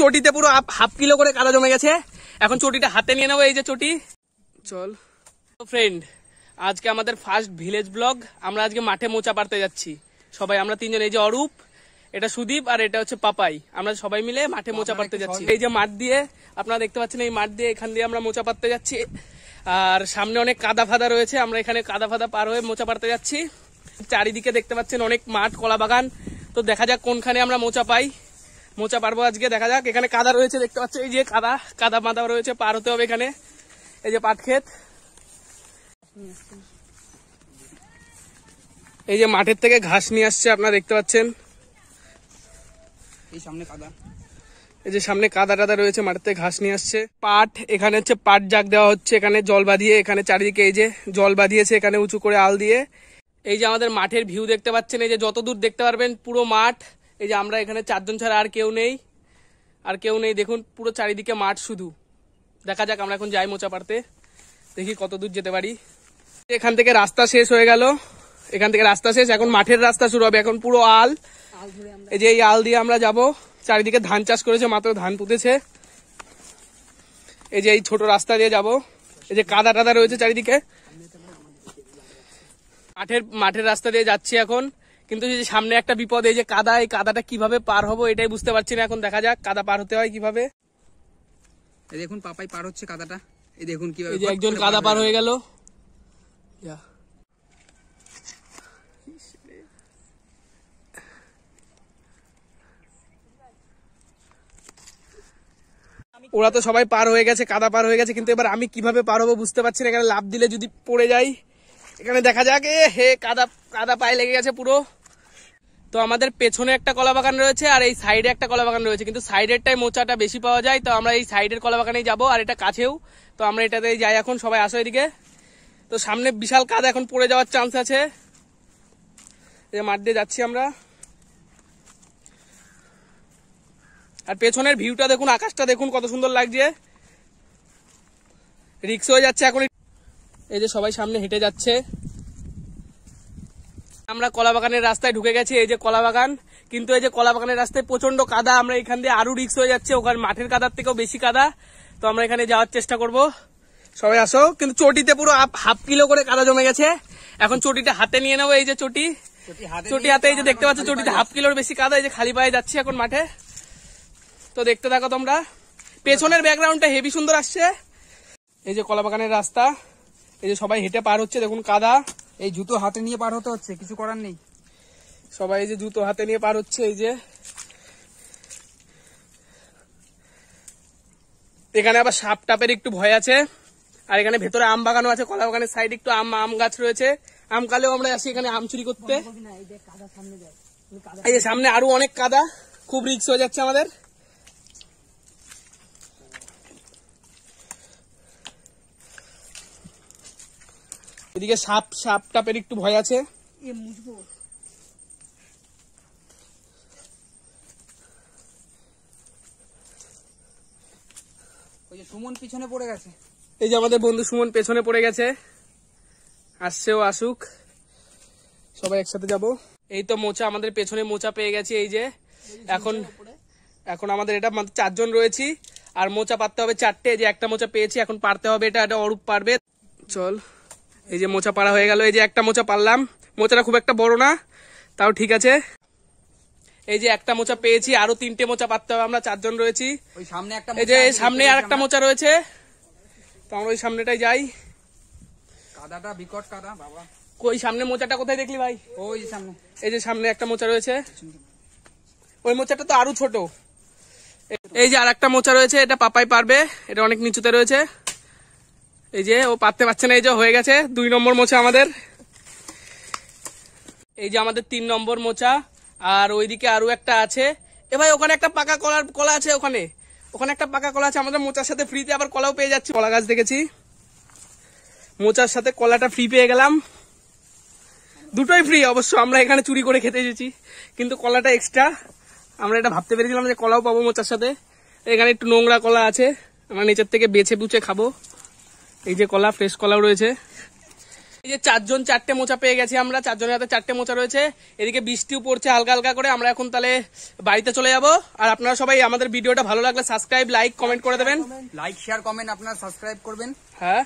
চটিতে পুরো half kilo করে কাদা জমে গেছে এখন চটিটা হাতে নিয়ে নেবো এই যে চটি চল ফ্রেন্ড আজকে আমাদের ফার্স্ট ভিলেজ ব্লগ আমরা আজকে মাঠে মোচা পারতে যাচ্ছি সবাই আমরা তিনজন এই যে অরূপ এটা সুদীপ আর এটা হচ্ছে পাপাই আমরা সবাই মিলে মাঠে মোচা পারতে যাচ্ছি এই যে মাঠ দিয়ে আপনারা দেখতে পাচ্ছেন এই মাঠ দিয়ে এখান দিয়ে আমরা মোচা পারতে যাচ্ছি আর সামনে অনেক কাদা ফাদা রয়েছে আমরা এখানে কাদা ফাদা পার হয়ে মোচা পারতে যাচ্ছি চারিদিকে দেখতে পাচ্ছেন অনেক মাঠ কলা বাগান তো দেখা যাক কোনখানে আমরা মোচা পাই মোচা পারবো আজকে দেখা যাক এখানে কাদা রয়েছে দেখতে পাচ্ছ এই যে কাদা কাদা বাঁধা রয়েছে পার হতে হবে এখানে এই যে পাট ক্ষেত এই যে মাঠের থেকে ঘাস নিয়ে আসছে আপনারা দেখতে পাচ্ছেন এই সামনে কাদা এই যে সামনে কাদা টাদা রয়েছে মাঠের থেকে ঘাস নিয়ে আসছে পাট এখানে হচ্ছে পাট জাগ দেওয়া হচ্ছে এখানে জল বাঁধিয়ে এখানে চারিদিকে এই যে জল বাঁধিয়েছে এখানে উঁচু করে আল দিয়ে এই যে আমাদের মাঠের ভিউ দেখতে পাচ্ছেন এই যে যত দূর দেখতে পারবেন পুরো মাঠ এই যে আমরা এখানে চারজন ছাড়া আর কেউ নেই আর কেউ নেই দেখুন পুরো চারিদিকে মাঠ শুধু দেখা যাক আমরা এখন যাই মোচা পারতে দেখি কত দূর যেতে পারি এখান থেকে রাস্তা শেষ হয়ে গেল এখান থেকে রাস্তা শেষ এখন মাঠের রাস্তা শুরু হবে এখন পুরো আল এই যে এই আল দিয়ে আমরা যাব চারিদিকে ধান চাষ করেছে মাত্র ধান পুঁতেছে এই যে এই ছোট রাস্তা দিয়ে যাব এই যে কাদা টাদা রয়েছে চারিদিকে মাঠের মাঠের রাস্তা দিয়ে যাচ্ছি এখন কিন্তু যে সামনে একটা বিপদ এই যে কাদা এই কাদাটা কিভাবে পার হবো এটাই বুঝতে পারছি না এখন দেখা যাক কাদা পার হতে হয় কিভাবে দেখুন পাপাই পার হচ্ছে কাদাটা এই দেখুন কিভাবে একজন কাদা পার হয়ে গেল ওরা তো সবাই পার হয়ে গেছে কাদা পার হয়ে গেছে কিন্তু এবার আমি কিভাবে পার হবো বুঝতে পারছি না এখানে লাভ দিলে যদি পড়ে যাই এখানে দেখা যাক এ হে কাদা কাদা পায়ে লেগে গেছে পুরো তো আমাদের পেছনে একটা কলা বাগান রয়েছে আর এই সাইডে একটা কলা বাগান রয়েছে কিন্তু সাইডেরটাই মোচাটা বেশি পাওয়া যায় তো আমরা এই সাইডের কলা বাগানেই যাবো আর এটা কাছেও তো আমরা এটাতেই যাই এখন সবাই আসো এদিকে তো সামনে বিশাল কাজ এখন পড়ে যাওয়ার চান্স আছে মাঠ দিয়ে যাচ্ছি আমরা আর পেছনের ভিউটা দেখুন আকাশটা দেখুন কত সুন্দর লাগছে রিক্স হয়ে যাচ্ছে এখন এই যে সবাই সামনে হেঁটে যাচ্ছে আমরা কলা বাগানের রাস্তায় ঢুকে গেছি এই যে কলা বাগান কিন্তু এই যে কলা বাগানের রাস্তায় প্রচন্ড কাদা আমরা এখান দিয়ে আরো রিক্স হয়ে যাচ্ছে ওখানে মাঠের কাদার থেকেও বেশি কাদা তো আমরা এখানে যাওয়ার চেষ্টা করব সবাই আসো কিন্তু চটিতে পুরো হাফ কিলো করে কাদা জমে গেছে এখন চটিটা হাতে নিয়ে নেবো এই যে চটি চটি হাতে এই যে দেখতে পাচ্ছ চটিতে হাফ কিলোর বেশি কাদা এই যে খালি পায়ে যাচ্ছি এখন মাঠে তো দেখতে থাকো তোমরা পেছনের ব্যাকগ্রাউন্ডটা হেভি সুন্দর আসছে এই যে কলা বাগানের রাস্তা এই যে সবাই হেঁটে পার হচ্ছে দেখুন কাদা এই জুতো হাতে নিয়ে পার হতে হচ্ছে কিছু করার নেই সবাই যে জুতো হাতে নিয়ে পার হচ্ছে এই যে এখানে আবার সাপ টাপের একটু ভয় আছে আর এখানে ভেতরে আম বাগানও আছে কলা বাগানের সাইডে একটু আম আম গাছ রয়েছে আম কালেও আমরা আসি এখানে আম চুরি করতে এই যে সামনে আরো অনেক কাদা খুব রিক্স হয়ে যাচ্ছে আমাদের এদিকে সাপ সাপ টাপের একটু ভয় আছে সুমন এই যে আমাদের বন্ধু সুমন পেছনে পড়ে গেছে আসছেও আসুক সবাই একসাথে যাব এই তো মোচা আমাদের পেছনে মোচা পেয়ে গেছি এই যে এখন এখন আমাদের এটা চারজন রয়েছি আর মোচা পারতে হবে চারটে যে একটা মোচা পেয়েছি এখন পারতে হবে এটা এটা অরূপ পারবে চল এই যে মোচা পাড়া হয়ে গেল এই যে একটা মোচা পারলাম মোচাটা খুব একটা বড় না তাও ঠিক আছে এই যে একটা মোচা পেয়েছি আরো তিনটে মোচা পাততে হবে আমরা চারজন রয়েছি এই যে সামনে আর একটা মোচা রয়েছে তো আমরা ওই সামনেটাই যাই কাদাটা বিকট কাদা বাবা ওই সামনে মোচাটা কোথায় দেখলি ভাই ওই সামনে এই যে সামনে একটা মোচা রয়েছে ওই মোচাটা তো আরো ছোট এই যে আর একটা মোচা রয়েছে এটা পাপাই পারবে এটা অনেক নিচুতে রয়েছে এই যে ও পারতে পারছে না এই যে হয়ে গেছে দুই নম্বর মোচা আমাদের এই যে আমাদের তিন নম্বর মোচা আর ওইদিকে আরো একটা আছে এ ভাই ওখানে একটা পাকা কলার কলা আছে ওখানে ওখানে একটা পাকা কলা আছে আমাদের মোচার সাথে ফ্রিতে আবার কলাও পেয়ে যাচ্ছি কলা গাছ দেখেছি মোচার সাথে কলাটা ফ্রি পেয়ে গেলাম দুটোই ফ্রি অবশ্য আমরা এখানে চুরি করে খেতে এসেছি কিন্তু কলাটা এক্সট্রা আমরা এটা ভাবতে পেরেছিলাম যে কলাও পাবো মোচার সাথে এখানে একটু নোংরা কলা আছে আমরা নিচের থেকে বেছে বুছে খাবো এই যে কলা ফ্রেশ কলাও রয়েছে এই যে চারজন চারটে মোচা পেয়ে গেছি আমরা চারজনের হাতে চারটে মোচা রয়েছে এদিকে বৃষ্টিও পড়ছে হালকা হালকা করে আমরা এখন তাহলে বাড়িতে চলে যাব আর আপনারা সবাই আমাদের ভিডিওটা ভালো লাগলে সাবস্ক্রাইব লাইক কমেন্ট করে দেবেন লাইক শেয়ার কমেন্ট আপনারা সাবস্ক্রাইব করবেন হ্যাঁ